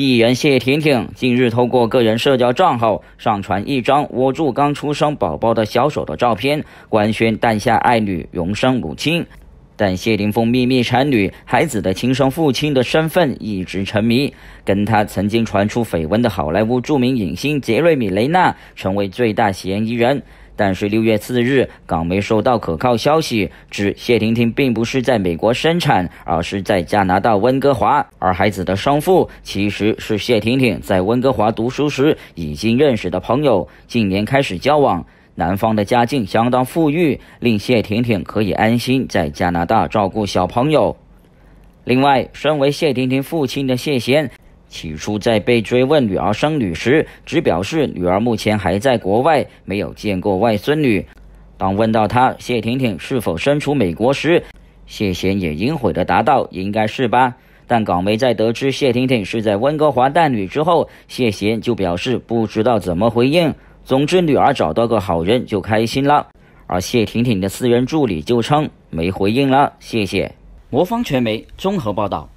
艺人谢婷婷近日通过个人社交账号上传一张握住刚出生宝宝的小手的照片，官宣诞下爱女，荣升母亲。但谢霆锋秘密产女，孩子的亲生父亲的身份一直沉迷，跟他曾经传出绯闻的好莱坞著名影星杰瑞米·雷纳成为最大嫌疑人。但是六月四日，港媒收到可靠消息，指谢婷婷并不是在美国生产，而是在加拿大温哥华。而孩子的生父其实是谢婷婷在温哥华读书时已经认识的朋友，近年开始交往。男方的家境相当富裕，令谢婷婷可以安心在加拿大照顾小朋友。另外，身为谢婷婷父亲的谢贤。起初在被追问女儿生女时，只表示女儿目前还在国外，没有见过外孙女。当问到她谢婷婷是否身处美国时，谢贤也隐晦的答道：“应该是吧。”但港媒在得知谢婷婷是在温哥华诞女之后，谢贤就表示不知道怎么回应。总之，女儿找到个好人就开心了。而谢婷婷的私人助理就称没回应了，谢谢。魔方传媒综合报道。